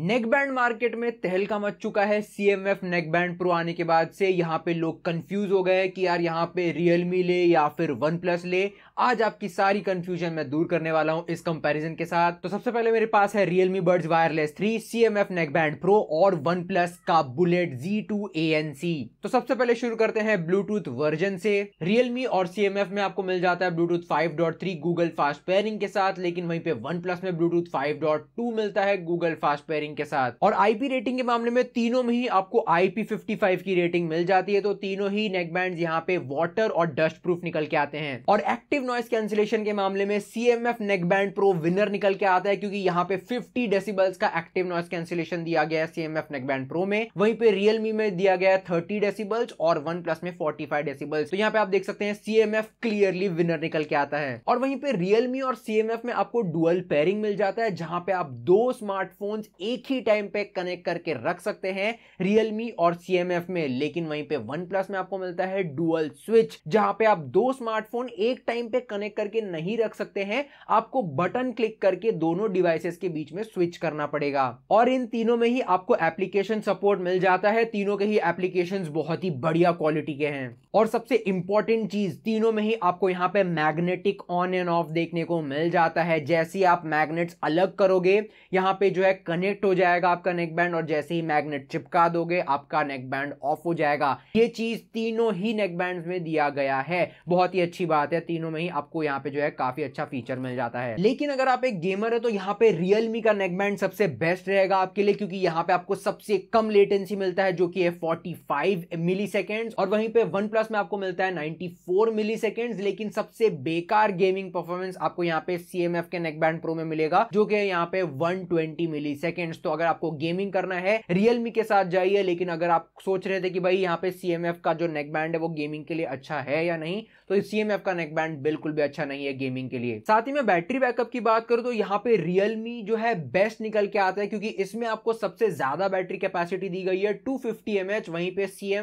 neckband market में तहलका मच चुका है C M F neckband pro आने के बाद से यहाँ पे लोग कंफ्यूज हो गए कि यार यहाँ पे रियलमी ले या फिर वन प्लस ले आज आपकी सारी कंफ्यूजन मैं दूर करने वाला हूं इस कंपैरिजन के साथ तो सबसे पहले मेरे पास है Realme Buds Wireless 3 F neckband pro और प्लस का ए एन सी तो सबसे पहले शुरू करते हैं ब्लूटूथ वर्जन से रियलमी और एफ में आपको मिल जाता है Bluetooth three Google fast pairing के साथ लेकिन वहीं पे वन प्लस में ब्लूटूथ फाइव डॉट टू मिलता है गूगल फास्ट पेयरिंग के साथ और आईपी रेटिंग के मामले में तीनों में ही आपको आईपी फिफ्टी फाइव की रेटिंग मिल जाती है तो तीनों ही नेकबैंड यहाँ पे वाटर और डस्ट प्रूफ निकल के आते हैं और एक्टिव नॉइस कैंसिलेशन के मामले में C M F neckband pro winner निकल के आता है क्योंकि यहाँ पे 50 डेसिबल्स का एक्टिव नॉइस कैंसिलेशन दिया गया है C M F neckband pro में वहीं पे रियलमी में दिया गया है 30 डेसिबल्स और वन प्लस में 45 डेसिबल्स तो यहाँ पे आप देख सकते हैं C M F clearly winner निकल के आता है और वहीं पे रियलमी और सी एम एफ में आपको डुअल पेयरिंग मिल जाता है जहां पे आप दो स्मार्टफोन एक ही टाइम पे कनेक्ट करके रख सकते हैं रियलमी और सी एम एफ में लेकिन वहीं पे वन प्लस में आपको मिलता है डुअल स्विच जहां पे आप दो स्मार्टफोन एक टाइम पे सीधे कनेक्ट करके नहीं रख सकते हैं आपको बटन क्लिक करके दोनों डिवाइसेस के बीच में स्विच करना पड़ेगा और इन तीनों में ही आपको एप्लीकेशन सपोर्ट मिल जाता है तीनों के ही एप्लीकेशन बहुत ही बढ़िया क्वालिटी के हैं और सबसे इंपॉर्टेंट चीज तीनों में ही आपको यहाँ पे मैग्नेटिक ऑन एंड ऑफ देखने को मिल जाता है जैसे आप मैग्नेट्स अलग करोगे यहाँ पे जो है कनेक्ट हो जाएगा आपका नेक बैंड और जैसे ही मैग्नेट चिपका दोगे आपका नेक बैंड ऑफ हो जाएगा ये चीज तीनों ही नेक बैंड में दिया गया है बहुत ही अच्छी बात है तीनों में ही ही आपको यहाँ पे जो है काफी अच्छा फीचर मिल जाता है लेकिन अगर आप एक गेमर है तो यहाँ पे रियलमी का नेकबैंड सबसे बेस्ट रहेगा आपके लिए क्योंकि यहाँ पे आपको सबसे कम लेटेंसी मिलता है जो कि है 45 मिलीसेकेंड्स और वहीं पे वन प्लस में आपको मिलता है 94 मिलीसेकेंड्स लेकिन सबसे बेकार गेमिंग परफॉर्मेंस आपको यहाँ पे सी के नेकबैंड प्रो में मिलेगा जो कि यहाँ पे वन ट्वेंटी तो अगर आपको गेमिंग करना है रियलमी के साथ जाइए लेकिन अगर आप सोच रहे थे कि भाई यहाँ पे सी का जो नेकबैंड है वो गेमिंग के लिए अच्छा है या नहीं तो सीएमएफ का नेकबैंड बिल्कुल बिल्कुल भी अच्छा नहीं है गेमिंग के लिए साथ ही में बैटरी बैकअप की बात करूँ तो यहाँ पे रियलमी जो है बेस्ट निकल के आता है क्योंकि इसमें आपको सबसे ज्यादा बैटरी कैपेसिटी दी गई है टू फिफ्टी वहीं पे सी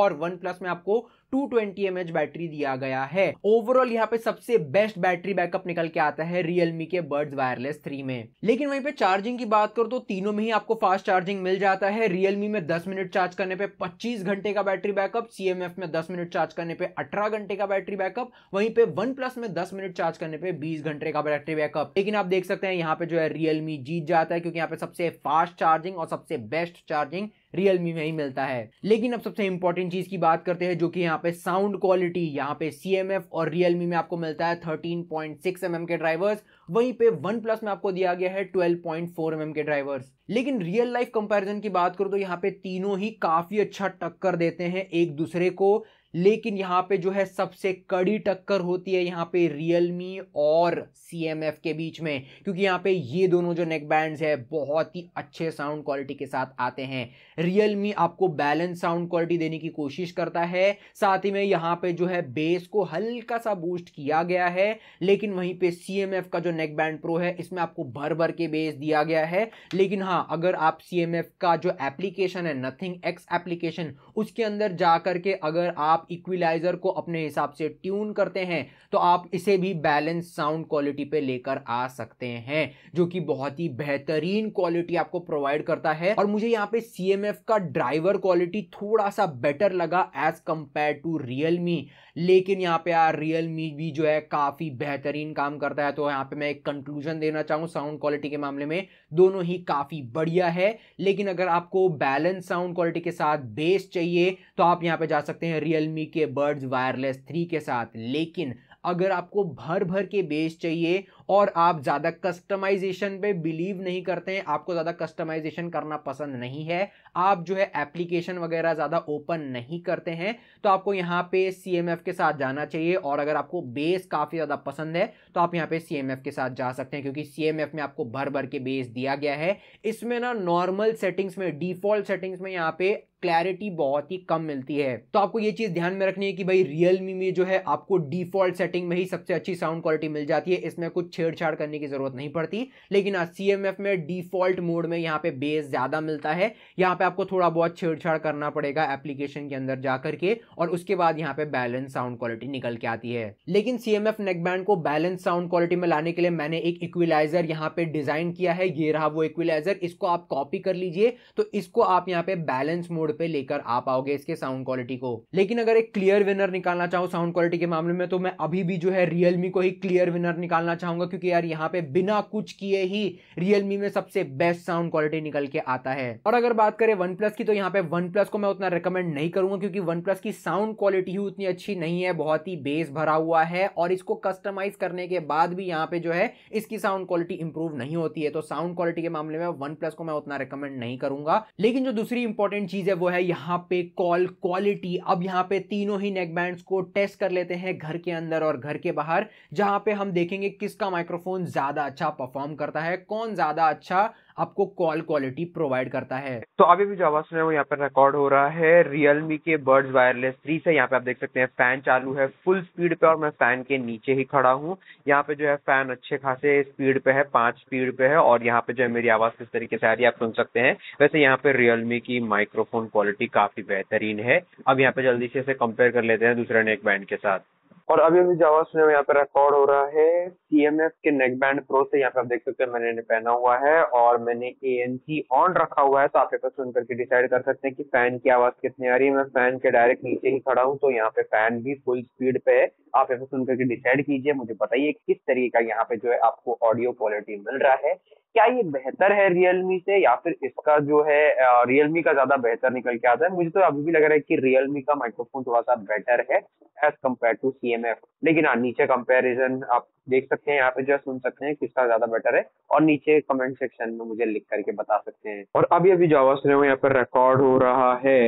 और वन में आपको 220 एच बैटरी दिया गया है ओवरऑल यहाँ पे सबसे बेस्ट बैटरी बैकअप निकल के आता है रियलमी के बर्ड वायरलेस थ्री में लेकिन वहीं पे चार्जिंग की बात करो तो तीनों में ही आपको फास्ट चार्जिंग मिल जाता है रियलमी में 10 मिनट चार्ज करने पे 25 घंटे का बैटरी बैकअप सीएमएफ में 10 मिनट चार्ज करने पे 18 घंटे का बैटरी बैकअप वहीं पे वन प्लस में दस मिनट चार्ज करने पे बीस घंटे का बैटरी बैकअप लेकिन आप देख सकते हैं यहाँ पे जो है रियलमी जीत जाता है क्योंकि यहाँ पे सबसे फास्ट चार्जिंग और सबसे बेस्ट चार्जिंग रियलमी में ही मिलता है लेकिन अब सबसे इंपॉर्टेंट चीज की बात करते हैं जो कि यहाँ पे साउंड क्वालिटी यहाँ पे सी और रियलमी में आपको मिलता है थर्टीन पॉइंट mm के ड्राइवर्स वहीं पे वन प्लस में आपको दिया गया है ट्वेल्व पॉइंट mm के ड्राइवर्स लेकिन रियल लाइफ कंपेरिजन की बात करो तो यहाँ पे तीनों ही काफी अच्छा टक्कर देते हैं एक दूसरे को लेकिन यहाँ पे जो है सबसे कड़ी टक्कर होती है यहाँ पे Realme और सी के बीच में क्योंकि यहाँ पे ये दोनों जो नेक बैंड्स है बहुत ही अच्छे साउंड क्वालिटी के साथ आते हैं Realme आपको बैलेंस साउंड क्वालिटी देने की कोशिश करता है साथ ही में यहाँ पे जो है बेस को हल्का सा बूस्ट किया गया है लेकिन वहीं पे CMF का जो नेक बैंड प्रो है इसमें आपको भर भर के बेस दिया गया है लेकिन हाँ अगर आप सी का जो एप्लीकेशन है नथिंग एक्स एप्लीकेशन उसके अंदर जा करके अगर आप आप इक्विलाइजर को अपने हिसाब से ट्यून करते हैं तो आप इसे भी बैलेंस साउंड क्वालिटी पे लेकर आ सकते हैं जो कि बहुत ही बेहतरीन क्वालिटी आपको प्रोवाइड करता है और मुझे यहाँ पे सी का ड्राइवर क्वालिटी थोड़ा सा बेटर लगा एज कंपेयर टू रियलमी लेकिन यहाँ पे यार रियलमी भी जो है काफ़ी बेहतरीन काम करता है तो यहाँ पे मैं एक कंक्लूजन देना चाहूँ साउंड क्वालिटी के मामले में दोनों ही काफ़ी बढ़िया है लेकिन अगर आपको बैलेंस साउंड क्वालिटी के साथ बेस चाहिए तो आप यहाँ पे जा सकते हैं रियल रियलमी के बर्ड्स वायरलेस थ्री के साथ लेकिन अगर आपको भर भर के बेस चाहिए और आप ज़्यादा कस्टमाइजेशन पे बिलीव नहीं करते हैं आपको ज़्यादा कस्टमाइजेशन करना पसंद नहीं है आप जो है एप्लीकेशन वगैरह ज़्यादा ओपन नहीं करते हैं तो आपको यहाँ पे सी के साथ जाना चाहिए और अगर आपको बेस काफ़ी ज़्यादा पसंद है तो आप यहाँ पे सी के साथ जा सकते हैं क्योंकि सी में आपको भर भर के बेस दिया गया है इसमें ना नॉर्मल सेटिंग्स में डिफॉल्ट सेटिंग्स में यहाँ पे क्लैरिटी बहुत ही कम मिलती है तो आपको ये चीज़ ध्यान में रखनी है कि भाई रियलमी में जो है आपको डिफॉल्ट सेटिंग में ही सबसे अच्छी साउंड क्वालिटी मिल जाती है इसमें कुछ छेड़छाड़ करने की ज़रूरत नहीं पड़ती लेकिन सी एम एफ में डिफॉल्ट मोड में यहाँ पे बेस ज़्यादा मिलता है यहाँ पे आपको थोड़ा बहुत छेड़छाड़ करना पड़ेगा एप्लीकेशन के अंदर जा करके और उसके बाद यहाँ पे बैलेंस साउंड क्वालिटी निकल के आती है लेकिन सी एम एफ नेकबैंड को बैलेंस साउंड क्वालिटी में लाने के लिए मैंने एक इक्विलाइजर यहाँ पे डिज़ाइन किया है ये रहा वो इक्विलाइजर इसको आप कॉपी कर लीजिए तो इसको आप यहाँ पे बैलेंस मोड मोड पे लेकर आ पाओगे इसके साउंड क्वालिटी को लेकिन अगर एक क्लियर विनर निकालना चाहूँ साउंड क्वालिटी के मामले में तो मैं अभी भी जो है रियलमी को ही क्लियर विनर निकालना चाहूंगा क्योंकि यार यहाँ पे बिना कुछ किए ही रियलमी में सबसे बेस्ट साउंड क्वालिटी निकल के आता है और अगर बात करें वन प्लस की तो यहाँ पे वन प्लस को मैं उतना रिकमेंड नहीं करूंगा क्योंकि वन प्लस की साउंड क्वालिटी ही उतनी अच्छी नहीं है बहुत ही बेस भरा हुआ है और इसको कस्टमाइज करने के बाद भी यहाँ पे जो है इसकी साउंड क्वालिटी इंप्रूव नहीं होती है तो साउंड क्वालिटी के मामले में वन प्लस को मैं उतना रिकमेंड नहीं करूंगा लेकिन जो दूसरी इंपॉर्टेंट चीज है वो है यहाँ पे कॉल क्वालिटी अब यहाँ पे तीनों ही नेक बैंड्स को टेस्ट कर लेते हैं घर के अंदर और घर के बाहर जहाँ पे हम देखेंगे किसका माइक्रोफोन ज़्यादा अच्छा परफॉर्म करता है कौन ज़्यादा अच्छा आपको कॉल क्वालिटी प्रोवाइड करता है तो अभी भी जो आवाज सुना है वो यहाँ पर रिकॉर्ड हो रहा है रियलमी के बर्ड्स वायरलेस थ्री से यहाँ पे आप देख सकते हैं फैन चालू है फुल स्पीड पे और मैं फैन के नीचे ही खड़ा हूँ यहाँ पे जो है फैन अच्छे खासे स्पीड पे है पांच स्पीड पे है और यहाँ पे जो है मेरी आवाज किस तरीके से आ रही है आप सुन सकते हैं वैसे यहाँ पे रियलमी की माइक्रोफोन क्वालिटी काफी बेहतरीन है अब यहाँ पे जल्दी से इसे कंपेयर कर लेते हैं दूसरे नेक बैंड के साथ और अभी अभी जावा सुने यहाँ पे रिकॉर्ड हो रहा है सीएमएफ के नेक बैंड प्रो से यहाँ पे आप देख सकते हैं मैंने पहना हुआ है और मैंने ए एन सी ऑन रखा हुआ है तो आप पेपर सुन करके डिसाइड कर सकते हैं कि फैन की आवाज कितनी आ रही है मैं फैन के डायरेक्ट नीचे ही खड़ा हूँ तो यहाँ पे फैन भी फुल स्पीड पे है आप पेपर सुन करके डिसाइड कीजिए मुझे बताइए किस तरीके का यहाँ पे जो है आपको ऑडियो क्वालिटी मिल रहा है क्या ये बेहतर है रियलमी से या फिर इसका जो है रियलमी का ज्यादा बेहतर निकल के आता है मुझे तो अभी भी लग रहा है कि रियलमी का माइक्रोफोन थोड़ा सा बेटर है as compare to C M F लेकिन हाँ नीचे कंपेरिजन आप देख सकते हैं यहाँ पे जो सुन सकते हैं किसका ज्यादा बेटर है और नीचे कमेंट सेक्शन में मुझे लिख करके बता सकते हैं और अभी अभी आवाज सिनेमा यहाँ पर रिकॉर्ड हो रहा है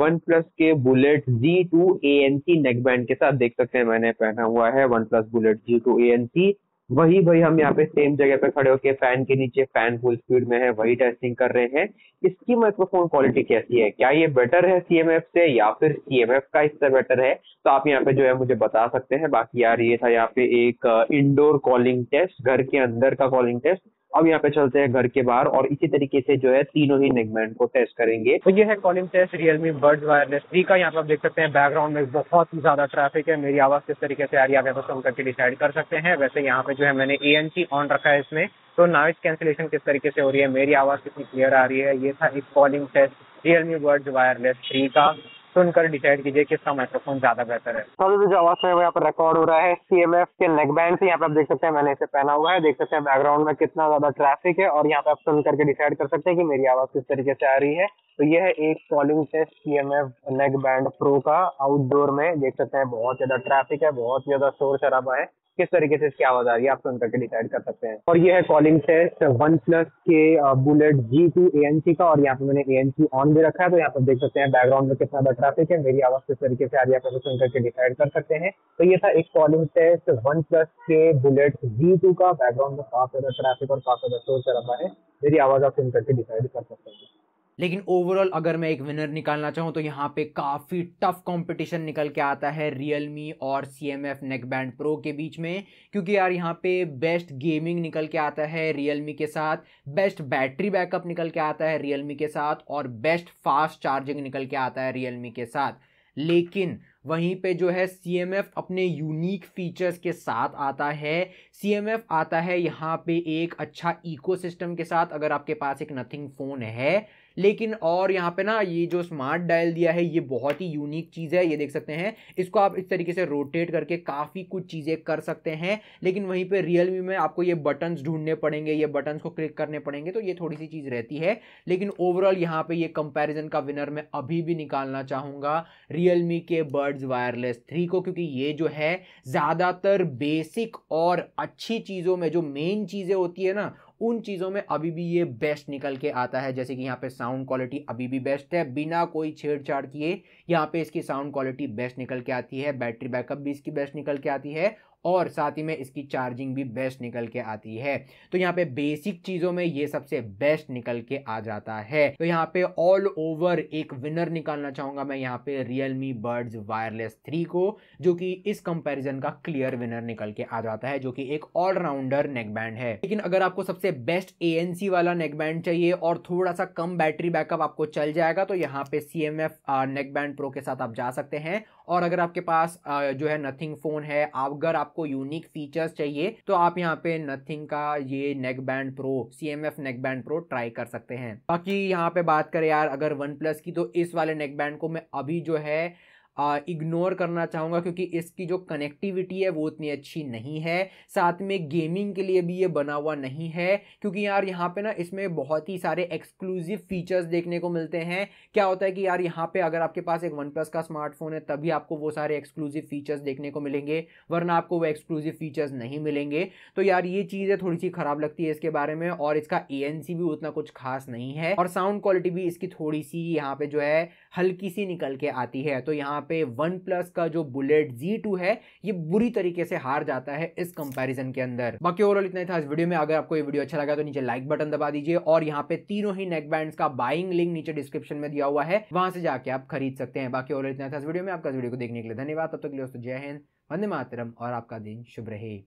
वन प्लस के bullet Z two A N C neckband के साथ देख सकते हैं मैंने पहना हुआ है OnePlus bullet Z two A N C वही भाई हम यहाँ पे सेम जगह पे खड़े होके फैन के नीचे फैन फुल स्पीड में है वही टेस्टिंग कर रहे हैं इसकी माइक्रोफोन क्वालिटी कैसी है क्या ये बेटर है सीएमएफ से या फिर सीएमएफ का इससे बेटर है तो आप यहाँ पे जो है मुझे बता सकते हैं बाकी यार ये था यहाँ पे एक इंडोर कॉलिंग टेस्ट घर के अंदर का कॉलिंग टेस्ट अब यहाँ पे चलते हैं घर के बाहर और इसी तरीके से जो है तीनों ही नेगमेंट को टेस्ट करेंगे तो ये है calling test Realme bird wireless three का यहाँ पे आप देख सकते हैं बैकग्राउंड में बहुत ही ज्यादा ट्रैफिक है मेरी आवाज किस तरीके से आ रही है आप करके डिसाइड कर सकते हैं वैसे यहाँ पे जो है मैंने ए ऑन रखा है इसमें तो नॉइज कैंसिलेशन किस तरीके से हो रही है मेरी आवाज कितनी क्लियर आ रही है ये था एक calling test Realme bird wireless three का सुनकर डिसाइड कीजिए किसका माइक्रोफोन ज्यादा बेहतर है तो जो आवाज है वो यहाँ पर रिकॉर्ड हो रहा है सी एम एफ के नेक बैंड से यहाँ पे आप देख सकते हैं मैंने इसे पहना हुआ है देख सकते हैं बैकग्राउंड में कितना ज्यादा ट्रैफिक है और यहाँ पे आप सुन करके डिसाइड कर सकते हैं कि मेरी आवाज किस तरीके से आ रही है तो यह है एक calling test C M F neck band pro का आउटडोर में देख सकते हैं बहुत ज्यादा ट्रैफिक है बहुत ज्यादा शोर शराबा है किस तरीके से इसकी आवाज आ रही है आप सुन करके डिसाइड कर सकते हैं और यह है कॉलिंग टेस्ट वन प्लस के bullet Z two A N C का और यहाँ पे मैंने ए एन सी ऑन भी रखा है तो यहाँ पर देख सकते हैं बैकग्राउंड में कितना ज्यादा ट्रैफिक है मेरी आवाज किस तरीके से आ रही है आप सुन करके डिसाइड कर सकते हैं तो ये था एक कॉलिंग टेस्ट वन प्लस के बुलेट जी टू का बैकग्राउंड में काफी ज्यादा ट्रैफिक और काफी ज्यादा शोर शराबा है मेरी आवाज आप सुन करके डिसाइड कर सकते हैं लेकिन ओवरऑल अगर मैं एक विनर निकालना चाहूँ तो यहाँ पे काफ़ी टफ कंपटीशन निकल के आता है मी और C M F neck band pro के बीच में क्योंकि यार यहाँ पे बेस्ट गेमिंग निकल के आता है मी के साथ बेस्ट बैटरी बैकअप निकल के आता है मी के साथ और बेस्ट फास्ट चार्जिंग निकल के आता है मी के साथ लेकिन वहीं पे जो है सी एम एफ अपने यूनिक फीचर्स के साथ आता है सी एम एफ आता है यहाँ पे एक अच्छा इकोसिस्टम के साथ अगर आपके पास एक नथिंग फ़ोन है लेकिन और यहाँ पे ना ये जो स्मार्ट डायल दिया है ये बहुत ही यूनिक चीज़ है ये देख सकते हैं इसको आप इस तरीके से रोटेट करके काफ़ी कुछ चीज़ें कर सकते हैं लेकिन वहीं पर मी में आपको ये बटन्स ढूंढने पड़ेंगे ये बटन्स को क्लिक करने पड़ेंगे तो ये थोड़ी सी चीज़ रहती है लेकिन ओवरऑल यहाँ पर ये कंपेरिजन का विनर मैं अभी भी निकालना चाहूँगा रियल के बर्ड्स वायरलेस थ्री को क्योंकि ये जो है ज़्यादातर बेसिक और अच्छी चीज़ों में जो मेन चीज़ें होती है ना उन चीज़ों में अभी भी ये बेस्ट निकल के आता है जैसे कि यहाँ पे साउंड क्वालिटी अभी भी बेस्ट है बिना कोई छेड़छाड़ किए यहाँ पे इसकी साउंड क्वालिटी बेस्ट निकल के आती है बैटरी बैकअप भी इसकी बेस्ट निकल के आती है और साथ ही में इसकी चार्जिंग भी बेस्ट निकल के आती है तो यहाँ पे बेसिक चीज़ों में ये सबसे बेस्ट निकल के आ जाता है तो यहाँ पे ऑल ओवर एक विनर निकालना चाहूंगा मैं यहाँ पे रियलमी मी बर्ड्स वायरलेस थ्री को जो कि इस कंपेरिजन का क्लियर विनर निकल के आ जाता है जो कि एक ऑलराउंडर नेकबैंड है लेकिन अगर आपको सबसे बेस्ट ए वाला नेकबैंड चाहिए और थोड़ा सा कम बैटरी बैकअप आपको चल जाएगा तो यहाँ पे C M F neckband pro के साथ आप जा सकते हैं और अगर आपके पास जो है नथिंग फ़ोन है अगर आप आपको यूनिक फीचर्स चाहिए तो आप यहाँ पे नथिंग का ये neck band pro C M F neck band pro try कर सकते हैं बाकी यहाँ पे बात करें यार अगर वन प्लस की तो इस वाले नेक बैंड को मैं अभी जो है इग्नोर करना चाहूँगा क्योंकि इसकी जो कनेक्टिविटी है वो उतनी अच्छी नहीं है साथ में गेमिंग के लिए भी ये बना हुआ नहीं है क्योंकि यार यहाँ पे ना इसमें बहुत ही सारे एक्सक्लूसिव फीचर्स देखने को मिलते हैं क्या होता है कि यार यहाँ पे अगर आपके पास एक वन प्लस का स्मार्टफोन है तभी आपको वो सारे एक्सक्लूसिव फीचर्स देखने को मिलेंगे वरना आपको वो एक्सक्लूसिव फीचर्स नहीं मिलेंगे तो यार ये चीज़ें थोड़ी सी ख़राब लगती है इसके बारे में और इसका ए भी उतना कुछ खास नहीं है और साउंड क्वालिटी भी इसकी थोड़ी सी यहाँ पर जो है हल्की सी निकल के आती है तो यहाँ यहाँ पे वन प्लस का जो बुलेट जी टू है ये बुरी तरीके से हार जाता है इस कंपैरिजन के अंदर बाकी ओवरऑल इतना ही था इस वीडियो में अगर आपको ये वीडियो अच्छा लगा तो नीचे लाइक बटन दबा दीजिए और यहाँ पे तीनों ही नेक बैंड का बाइंग लिंक नीचे डिस्क्रिप्शन में दिया हुआ है वहां से जाके आप खरीद सकते हैं बाकी ओवरऑल इतना था इस वीडियो में आपका इस वीडियो को देखने के लिए धन्यवाद तब तक दोस्तों जय हिंद वंदे मातरम और आपका दिन शुभ रहे